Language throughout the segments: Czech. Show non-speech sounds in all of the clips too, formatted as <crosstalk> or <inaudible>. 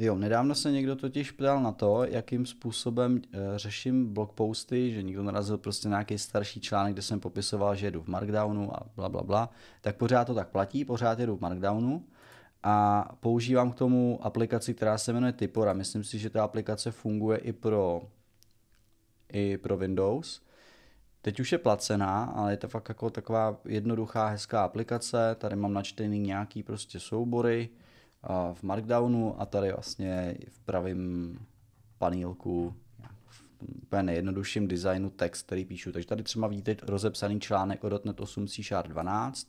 Jo, nedávno se někdo totiž ptal na to, jakým způsobem e, řeším blogposty, že někdo narazil prostě na nějaký starší článek, kde jsem popisoval, že jedu v Markdownu a bla, bla, bla. Tak pořád to tak platí, pořád jedu v Markdownu a používám k tomu aplikaci, která se jmenuje Typora. Myslím si, že ta aplikace funguje i pro, i pro Windows. Teď už je placená, ale je to fakt jako taková jednoduchá, hezká aplikace. Tady mám načtený nějaký prostě soubory, v Markdownu a tady vlastně v pravém panílku úplně nejjednodušším designu text, který píšu. Takže tady třeba vidíte rozepsaný článek o .NET 8 C Sharp 12.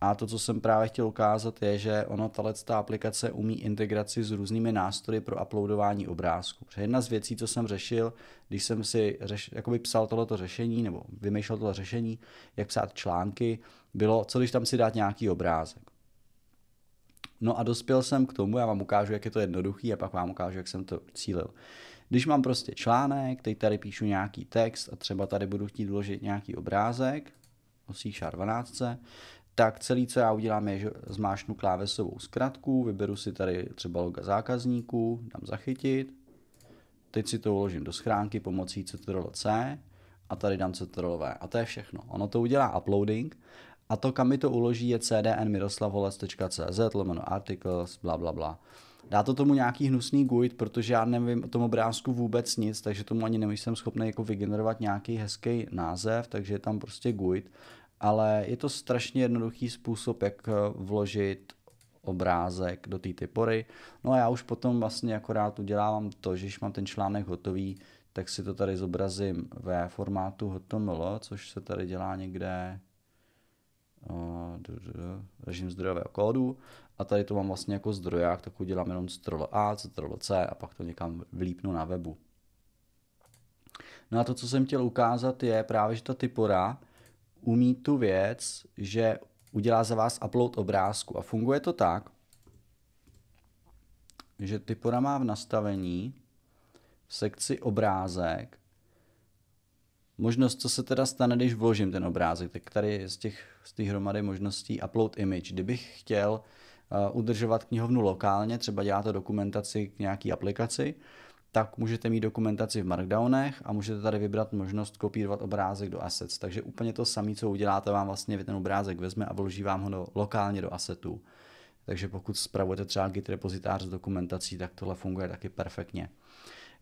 A to, co jsem právě chtěl ukázat, je, že ono, ta aplikace umí integraci s různými nástroji pro uploadování obrázku. Protože jedna z věcí, co jsem řešil, když jsem si řeš, jakoby psal tohleto řešení, nebo vymýšlel tohle řešení, jak psát články, bylo, co když tam si dát nějaký obrázek. No a dospěl jsem k tomu, já vám ukážu, jak je to jednoduchý a pak vám ukážu, jak jsem to cílil. Když mám prostě článek, teď tady píšu nějaký text a třeba tady budu chtít vložit nějaký obrázek o C 12, tak celý, co já udělám, je, že zmášnu klávesovou zkratku, vyberu si tady třeba loga zákazníků, dám zachytit, teď si to uložím do schránky pomocí CTRL C a tady dám CTRL V a to je všechno. Ono to udělá uploading a to, kam mi to uloží, je cdnmiroslavolec.cz lomeno articles, bla, bla, bla. Dá to tomu nějaký hnusný guid, protože já nevím o tom obrázku vůbec nic, takže tomu ani nejsem schopný jako vygenerovat nějaký hezký název, takže je tam prostě guid. Ale je to strašně jednoduchý způsob, jak eh, vložit obrázek do té typory. No a já už potom vlastně akorát udělávám to, že když mám ten článek hotový, tak si to tady zobrazím ve formátu HTML, což se tady dělá někde režim zdrojového kódu a tady to mám vlastně jako zdroják, tak udělám jenom Ctrl A, Ctrl C a pak to někam vlípnu na webu. No a to, co jsem chtěl ukázat, je právě, že ta typora umí tu věc, že udělá za vás upload obrázku a funguje to tak, že typora má v nastavení v sekci obrázek možnost, co se teda stane, když vložím ten obrázek, tak tady z těch z té hromady možností upload image. Kdybych chtěl uh, udržovat knihovnu lokálně, třeba děláte dokumentaci k nějaký aplikaci, tak můžete mít dokumentaci v Markdownech a můžete tady vybrat možnost kopírovat obrázek do Assets. Takže úplně to samé, co uděláte, vám vlastně ten obrázek vezme a vloží vám ho do, lokálně do Assetů. Takže pokud spravujete třeba Git repozitář s dokumentací, tak tohle funguje taky perfektně.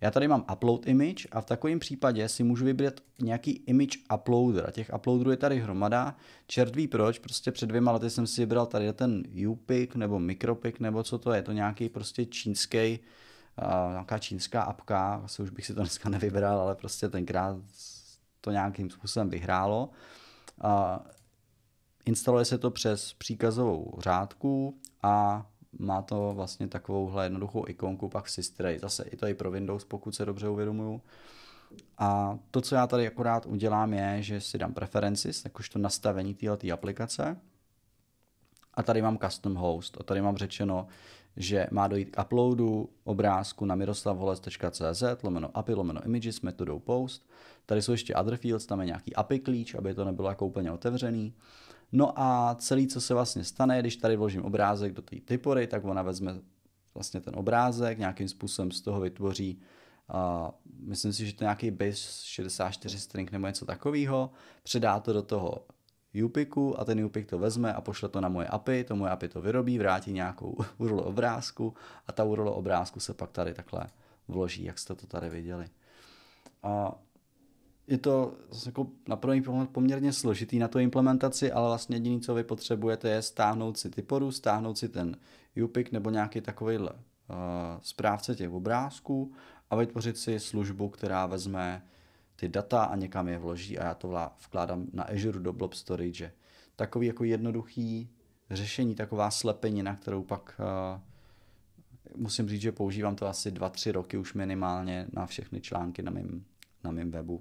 Já tady mám upload image a v takovém případě si můžu vybrat nějaký image uploader. A těch uploaderů je tady hromada. Čert ví proč, prostě před dvěma lety jsem si vybral tady ten UPIC nebo MicroPic nebo co to je. To nějaký prostě čínský, uh, eh, nějaká čínská apka. Asi už bych si to dneska nevybral, ale prostě tenkrát to nějakým způsobem vyhrálo. Uh, instaluje se to přes příkazovou řádku a má to vlastně takovouhle jednoduchou ikonku pak v Sistray. Zase i to i pro Windows, pokud se dobře uvědomuju. A to, co já tady akorát udělám, je, že si dám preferences, to nastavení této aplikace. A tady mám custom host. A tady mám řečeno, že má dojít k uploadu obrázku na miroslavholec.cz lomeno API lomeno images metodou post. Tady jsou ještě other fields, tam je nějaký API klíč, aby to nebylo jako úplně otevřený. No a celý, co se vlastně stane, když tady vložím obrázek do té typory, tak ona vezme vlastně ten obrázek, nějakým způsobem z toho vytvoří Uh, myslím si, že to nějaký base 64 string nebo něco takového, předá to do toho UPIKu a ten UPIK to vezme a pošle to na moje API, to moje API to vyrobí, vrátí nějakou <laughs> URL obrázku a ta URL obrázku se pak tady takhle vloží, jak jste to tady viděli. uh, je to jako na první pohled poměrně složitý na tu implementaci, ale vlastně jediné, co vy potřebujete, je stáhnout si ty poru, stáhnout si ten UPIC nebo nějaký takový uh, eh, správce těch obrázků a vytvořit si službu, která vezme ty data a někam je vloží a já to vkládám na Azure do Blob Storage. Takový jako jednoduchý řešení, taková slepenina, kterou pak uh, musím říct, že používám to asi 2-3 roky už minimálně na všechny články na mém na mém webu.